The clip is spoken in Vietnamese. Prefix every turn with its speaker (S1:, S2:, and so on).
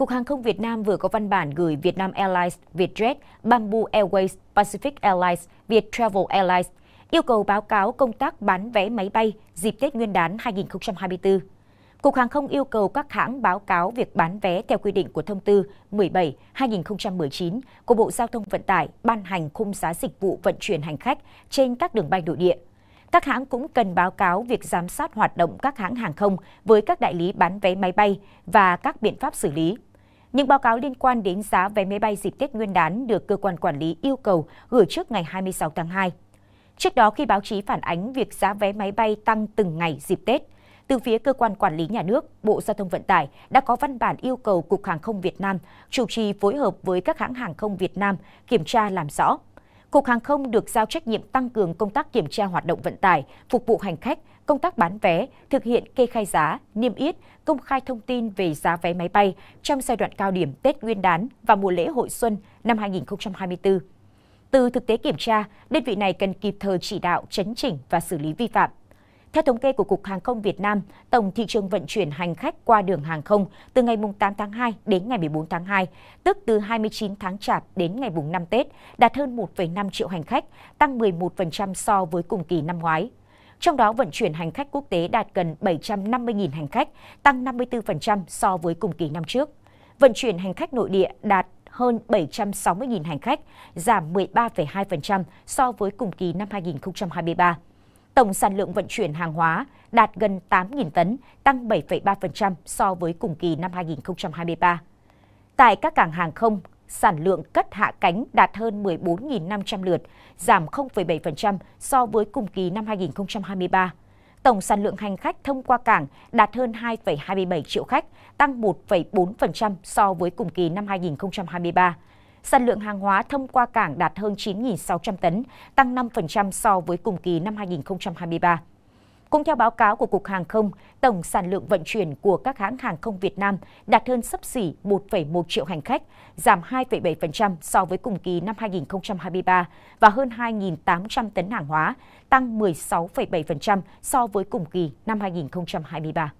S1: Cục Hàng không Việt Nam vừa có văn bản gửi Vietnam Airlines, Vietjet, Bamboo Airways, Pacific Airlines, Viettravel Airlines yêu cầu báo cáo công tác bán vé máy bay dịp Tết Nguyên đán 2024. Cục Hàng không yêu cầu các hãng báo cáo việc bán vé theo quy định của Thông tư 17-2019 của Bộ Giao thông Vận tải ban hành khung giá dịch vụ vận chuyển hành khách trên các đường bay nội địa. Các hãng cũng cần báo cáo việc giám sát hoạt động các hãng hàng không với các đại lý bán vé máy bay và các biện pháp xử lý. Những báo cáo liên quan đến giá vé máy bay dịp Tết Nguyên đán được cơ quan quản lý yêu cầu gửi trước ngày 26 tháng 2. Trước đó khi báo chí phản ánh việc giá vé máy bay tăng từng ngày dịp Tết, từ phía cơ quan quản lý nhà nước, Bộ Giao thông Vận tải đã có văn bản yêu cầu Cục Hàng không Việt Nam chủ trì phối hợp với các hãng hàng không Việt Nam kiểm tra làm rõ Cục Hàng không được giao trách nhiệm tăng cường công tác kiểm tra hoạt động vận tải, phục vụ hành khách, công tác bán vé, thực hiện kê khai giá, niêm yết, công khai thông tin về giá vé máy bay trong giai đoạn cao điểm Tết Nguyên đán và mùa lễ hội xuân năm 2024. Từ thực tế kiểm tra, đơn vị này cần kịp thời chỉ đạo, chấn chỉnh và xử lý vi phạm. Theo thống kê của Cục Hàng không Việt Nam, tổng thị trường vận chuyển hành khách qua đường hàng không từ ngày 8 tháng 2 đến ngày 14 tháng 2, tức từ 29 tháng Chạp đến ngày 5 Tết, đạt hơn 1,5 triệu hành khách, tăng 11% so với cùng kỳ năm ngoái. Trong đó vận chuyển hành khách quốc tế đạt gần 750.000 hành khách, tăng 54% so với cùng kỳ năm trước. Vận chuyển hành khách nội địa đạt hơn 760.000 hành khách, giảm 13,2% so với cùng kỳ năm 2023 tổng sản lượng vận chuyển hàng hóa đạt gần 8.000 tấn, tăng 7,3% so với cùng kỳ năm 2023. Tại các cảng hàng không, sản lượng cất hạ cánh đạt hơn 14.500 lượt, giảm 0,7% so với cùng kỳ năm 2023. Tổng sản lượng hành khách thông qua cảng đạt hơn 2,27 triệu khách, tăng 1,4% so với cùng kỳ năm 2023. Sản lượng hàng hóa thông qua cảng đạt hơn 9.600 tấn, tăng 5% so với cùng kỳ năm 2023. Cũng theo báo cáo của Cục Hàng không, tổng sản lượng vận chuyển của các hãng hàng không Việt Nam đạt hơn sấp xỉ 1,1 triệu hành khách, giảm 2,7% so với cùng kỳ năm 2023 và hơn 2.800 tấn hàng hóa, tăng 16,7% so với cùng kỳ năm 2023.